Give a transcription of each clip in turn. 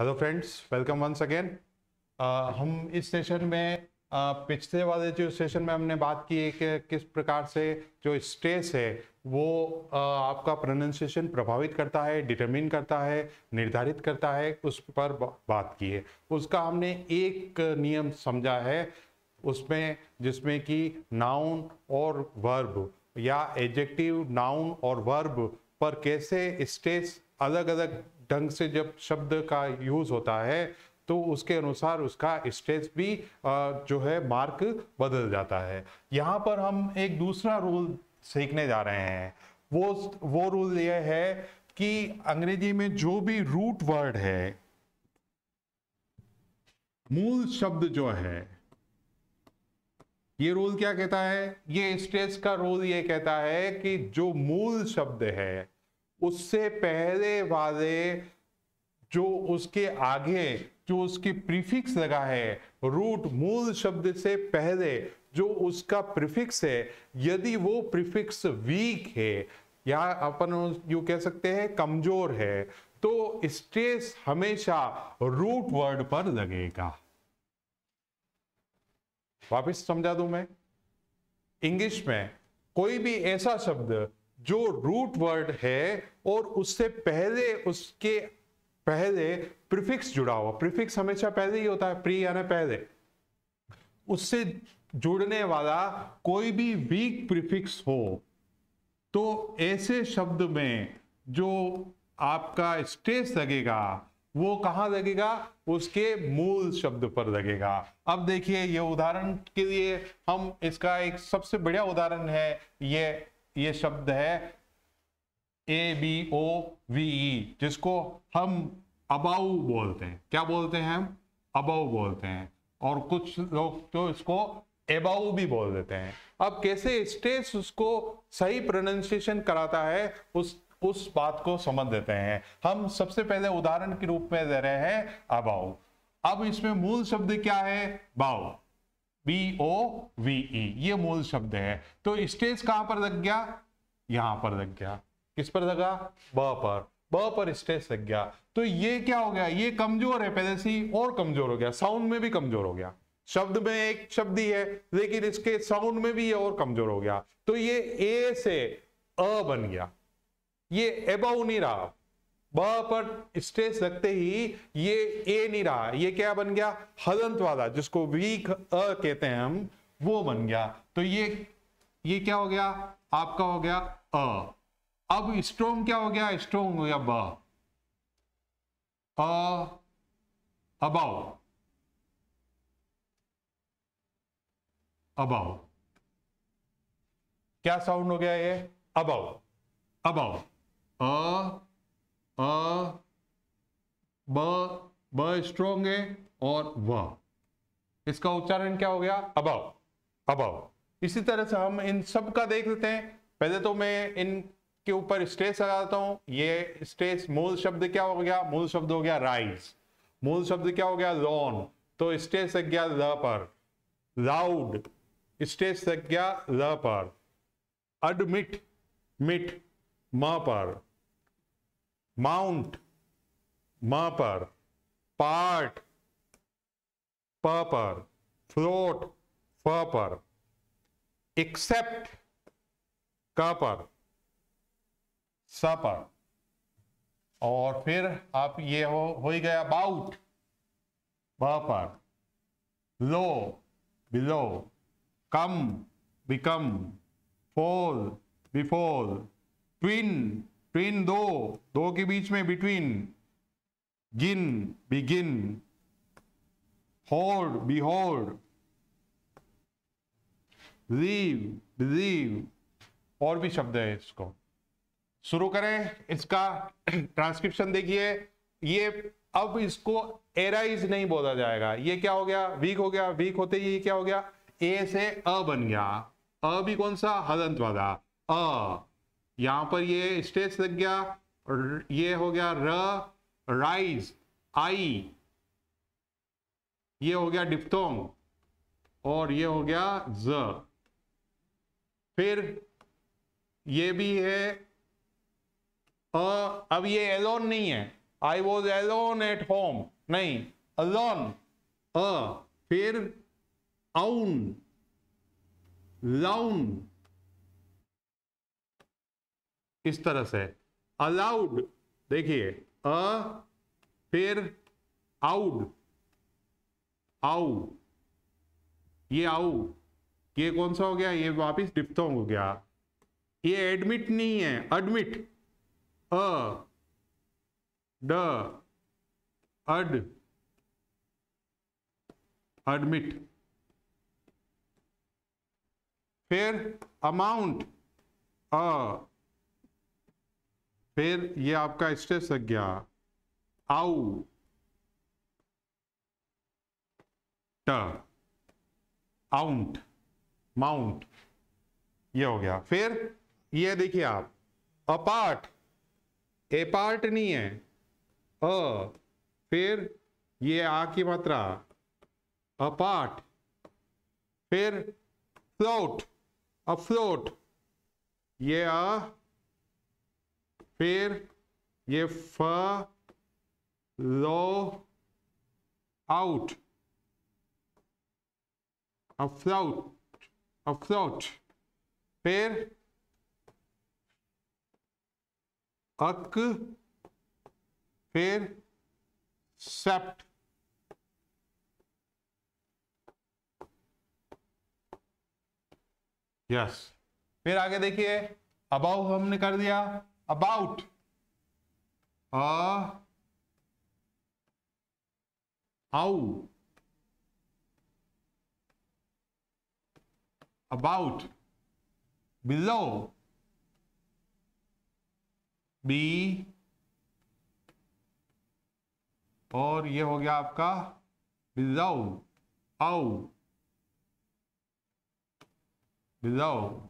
Hello friends welcome once again हम इस session में आ, uh, पिछले वाले जो सेशन में हमने बात की है कि किस प्रकार से जो स्ट्रेस है वो आ, uh, आपका प्रोनाउंसिएशन प्रभावित करता है डिटरमिन करता है निर्धारित करता है उस पर बात की है उसका हमने एक नियम समझा है उसमें जिसमें कि नाउन और वर्ब या एडजेक्टिव नाउन और वर्ब पर कैसे स्ट्रेस अलग अलग ढंग से जब शब्द का यूज होता है तो उसके अनुसार उसका स्ट्रेस भी जो है मार्क बदल जाता है यहाँ पर हम एक दूसरा रूल सीखने जा रहे हैं वो वो रूल ये है कि अंग्रेजी में जो भी रूट वर्ड है मूल शब्द जो है ये रूल क्या कहता है ये स्ट्रेस का रूल ये कहता है कि जो मूल शब्द है उससे पहले वाले जो उसके आगे जो उसकी प्रीफिक्स लगा है रूट मूल शब्द से पहले जो उसका प्रीफिक्स है यदि वो प्रीफिक्स वीक है या अपन यू कह सकते हैं कमजोर है तो स्ट्रेस हमेशा रूट वर्ड पर लगेगा वापस समझा दू मैं इंग्लिश में कोई भी ऐसा शब्द जो रूट वर्ड है और उससे पहले उसके पहले प्रीफिक्स जुड़ा हुआ प्रीफिक्स हमेशा पहले ही होता है प्री यानी पहले उससे जुड़ने वाला कोई भी वीक प्रीफिक्स हो तो ऐसे शब्द में जो आपका स्ट्रेस लगेगा वो कहाँ लगेगा उसके मूल शब्द पर लगेगा अब देखिए ये उदाहरण के लिए हम इसका एक सबसे बढ़िया उदाहरण है ये ये शब्द है A B O V E जिसको हम अबाउ बोलते हैं क्या बोलते हैं हम अबाउ बोलते हैं और कुछ लोग तो इसको एबाउ भी बोल देते हैं अब कैसे स्टेज उसको सही प्रोनाउंसिएशन कराता है उस उस बात को समझ देते हैं हम सबसे पहले उदाहरण के रूप में दे रहे हैं अबाउ अब इसमें मूल शब्द क्या है बाउ बी ओ वी ई ये मूल शब्द है तो स्टेज कहां पर लग गया यहां पर लग गया किस पर लगा ब पर ब पर स्टेज लग गया तो ये क्या हो गया ये कमजोर है पहले से और कमजोर हो गया साउंड में भी कमजोर हो गया शब्द में एक शब्द ही है लेकिन इसके साउंड में भी ये और कमजोर हो गया तो ये ए से अ बन गया ये एबाउ नहीं रहा ब पर स्ट्रेस रखते ही ये ए नहीं रहा ये क्या बन गया हलंत वाला जिसको वीक अ कहते हैं हम वो बन गया तो ये ये क्या हो गया आपका हो गया अ अब स्ट्रोंग क्या हो गया स्ट्रोंग हो गया ब अ अबाउ अबाउ क्या साउंड हो गया ये अबाउ अबाउ अ अ ब ब स्ट्रोंग है और व इसका उच्चारण क्या हो गया अबाव अबाव इसी तरह से हम इन सब का देख लेते हैं पहले तो मैं इनके ऊपर स्ट्रेस लगाता हूं ये स्ट्रेस मूल शब्द क्या हो गया मूल शब्द हो गया राइज मूल शब्द क्या हो गया लॉन तो स्टेज लग गया ल पर लाउड स्टेज लग गया ल पर अडमिट मिट म पर माउंट म पर पार्ट प पर फ्लोट फ पर एक्सेप्ट क पर स पर और फिर आप ये हो हो ही गया अबाउट ब पर लो बिलो कम बिकम फोल बिफोल ट्विन बिटवीन दो दो के बीच में between gin begin hold behold leave believe और भी शब्द है इसको शुरू करें इसका ट्रांसक्रिप्शन देखिए ये अब इसको एराइज नहीं बोला जाएगा ये क्या हो गया वीक हो गया वीक होते ही क्या हो गया ए से अ बन गया अ भी कौन सा हलंत वाला अ यहां पर ये स्टेज लग गया और ये हो गया र राइज आई ये हो गया डिप्टोंग और ये हो गया ज फिर ये भी है अ अब ये एलोन नहीं है I was alone at home नहीं अलोन अ फिर औ लाउन इस तरह से अलाउड देखिए अ फिर आउड आउ ये आउ ये कौन सा हो गया ये वापिस डिप्थोंग हो गया ये एडमिट नहीं है एडमिट अ ड अड एडमिट फिर अमाउंट अ फिर ये आपका स्टेप लग गया आउ ट आउंट माउंट ये हो गया फिर ये देखिए आप अपार्ट ए पार्ट नहीं है अ फिर ये आ की मात्रा अपार्ट फिर फ्लोट अफ्लोट ये आ फिर ये फ लो आउट अफ्लाउट अफ्लाउट फिर अक फिर सेप्ट यस yes. फिर आगे देखिए अबाउ हमने कर दिया about a how about below be और ये हो गया आपका बिजाऊ आऊ बिजाऊ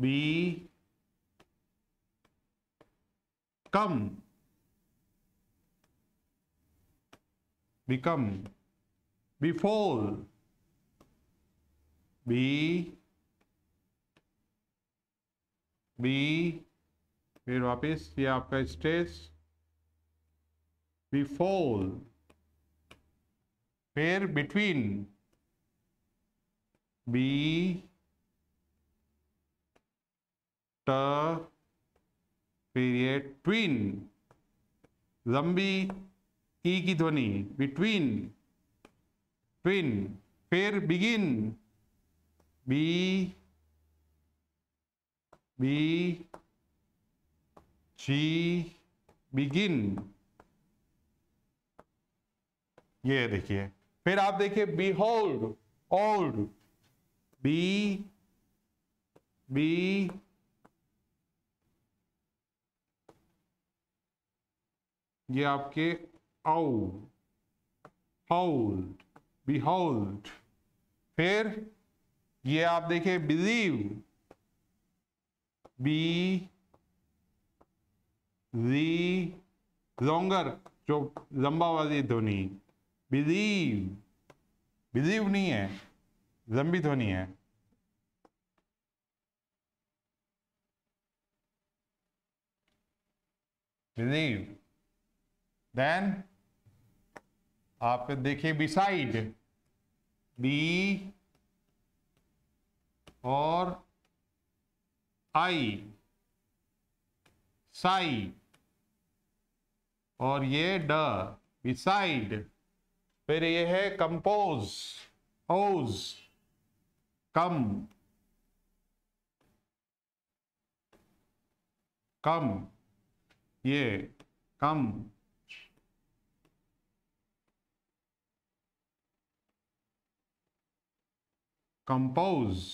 be come become befall be be फिर वापिस ये आपका स्टेज बिफोल फिर बिटवीन बी ट पीरियड ट्वीन लंबी ई की ध्वनि बिटवीन ट्विन फिर बिगिन बी बी जी बिगिन ये देखिए फिर आप देखिए be hold old be be ये आपके आउ हाउल्ड बिहाउल्ड फिर ये आप देखे बिलीव बी री लॉन्गर जो लंबा वाली ध्वनि बिलीव बिलीव नहीं है लंबी ध्वनि है बिलीव देन आप देखिए बिसाइड बी और आई साई और ये ड बिसाइड फिर ये है कंपोज ओज कम कम ये कम compose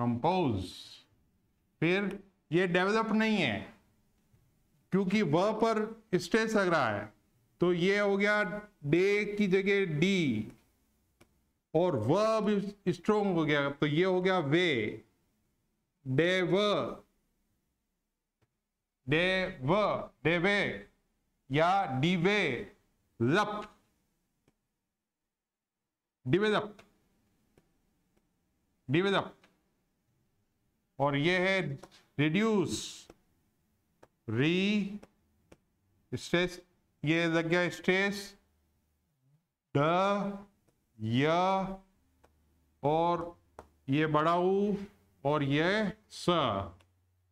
कंपोज फिर ये डेवलप नहीं है क्योंकि वह पर स्ट्रेस लग रहा है तो ये हो गया डे की जगह डी और वह भी स्ट्रोंग हो गया तो ये हो गया वे डे व डे व डे वे या डी वे लप डिवेजअप डिवेजअप और ये है रिड्यूस री स्ट्रेस ये लग गया स्ट्रेस ड और ये बड़ा ऊ और ये स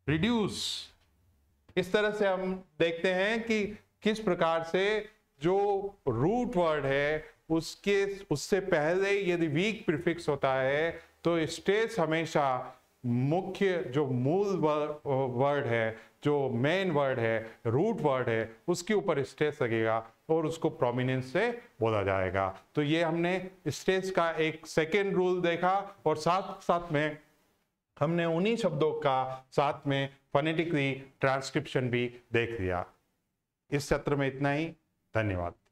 रिड्यूस इस तरह से हम देखते हैं कि किस प्रकार से जो रूट वर्ड है उसके उससे पहले यदि वीक प्रीफिक्स होता है तो स्टेज हमेशा मुख्य जो मूल वर्ड है जो मेन वर्ड है रूट वर्ड है उसके ऊपर स्टेज लगेगा और उसको प्रोमिनेंस से बोला जाएगा तो ये हमने स्टेज का एक सेकेंड रूल देखा और साथ साथ में हमने उन्हीं शब्दों का साथ में फोनेटिकली ट्रांसक्रिप्शन भी देख लिया इस सत्र में इतना ही धन्यवाद